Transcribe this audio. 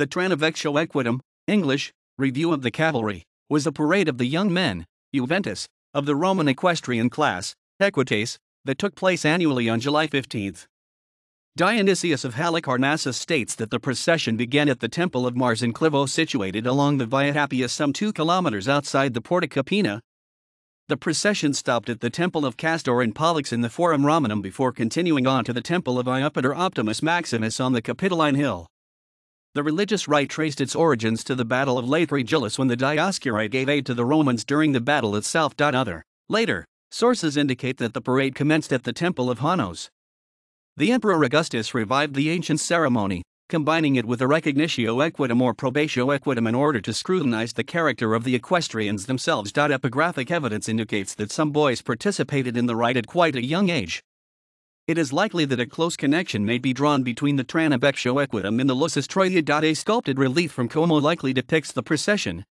The Tranavectio Equitum, English, Review of the Cavalry, was a parade of the young men, Juventus, of the Roman equestrian class, Equites, that took place annually on July 15. Dionysius of Halicarnassus states that the procession began at the Temple of Mars in Clivo, situated along the Via Appia, some two kilometers outside the Porta Capena. The procession stopped at the Temple of Castor and Pollux in the Forum Romanum before continuing on to the Temple of Iupater Optimus Maximus on the Capitoline Hill. The religious right traced its origins to the Battle of Lathregillus when the Dioscuri gave aid to the Romans during the battle itself. Other, later, sources indicate that the parade commenced at the Temple of Hanos. The Emperor Augustus revived the ancient ceremony, combining it with a recognitio equitum or probatio equitum in order to scrutinize the character of the equestrians themselves. Epigraphic evidence indicates that some boys participated in the rite at quite a young age it is likely that a close connection may be drawn between the Tranabeccio equitum and the Lusistrata. A sculpted relief from Como likely depicts the procession,